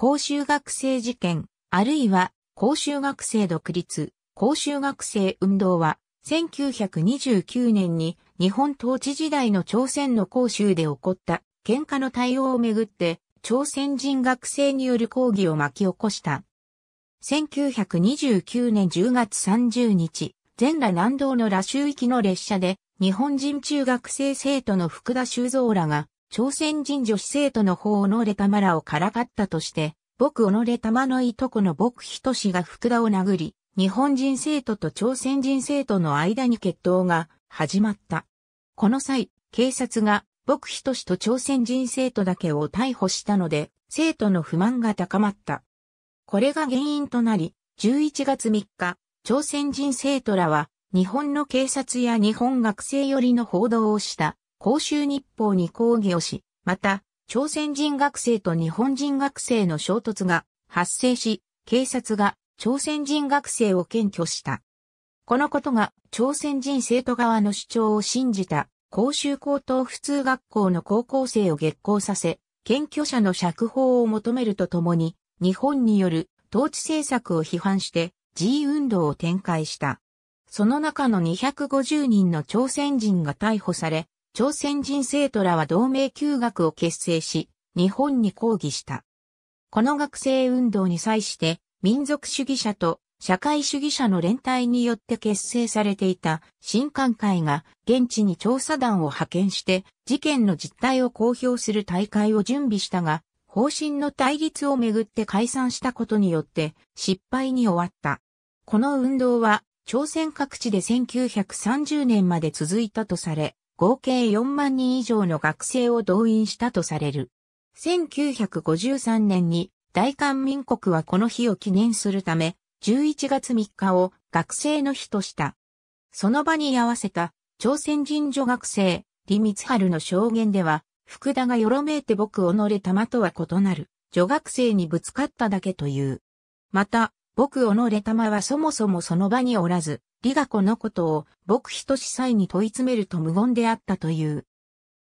公衆学生事件、あるいは公衆学生独立、公衆学生運動は、1929年に日本統治時代の朝鮮の公衆で起こった喧嘩の対応をめぐって、朝鮮人学生による抗議を巻き起こした。1929年10月30日、全羅南道の羅州行きの列車で、日本人中学生生徒の福田修造らが、朝鮮人女子生徒の方のレタマラをからかったとして、僕己玉のいとこの僕人志が福田を殴り、日本人生徒と朝鮮人生徒の間に決闘が始まった。この際、警察が僕人志と朝鮮人生徒だけを逮捕したので、生徒の不満が高まった。これが原因となり、11月3日、朝鮮人生徒らは、日本の警察や日本学生寄りの報道をした、公衆日報に抗議をし、また、朝鮮人学生と日本人学生の衝突が発生し、警察が朝鮮人学生を検挙した。このことが朝鮮人生徒側の主張を信じた公衆高等普通学校の高校生を激高させ、検挙者の釈放を求めるとともに、日本による統治政策を批判して G 運動を展開した。その中の250人の朝鮮人が逮捕され、朝鮮人生徒らは同盟休学を結成し、日本に抗議した。この学生運動に際して、民族主義者と社会主義者の連帯によって結成されていた新官会が現地に調査団を派遣して事件の実態を公表する大会を準備したが、方針の対立をめぐって解散したことによって失敗に終わった。この運動は朝鮮各地で1930年まで続いたとされ、合計4万人以上の学生を動員したとされる。1953年に大韓民国はこの日を記念するため、11月3日を学生の日とした。その場に合わせた朝鮮人女学生、李光春の証言では、福田がよろめいて僕を乗れ玉とは異なる、女学生にぶつかっただけという。また、僕小野れたはそもそもその場におらず、理ガ子のことを僕人司祭に問い詰めると無言であったという。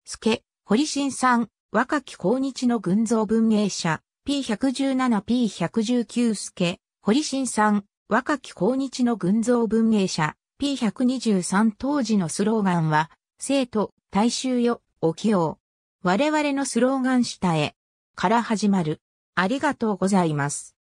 助、堀新さん、若き高日の群像文芸者、P117P119 助、堀新さん、若き高日の群像文芸者、P123 当時のスローガンは、生徒、大衆よ、お清。我々のスローガン下へ、から始まる。ありがとうございます。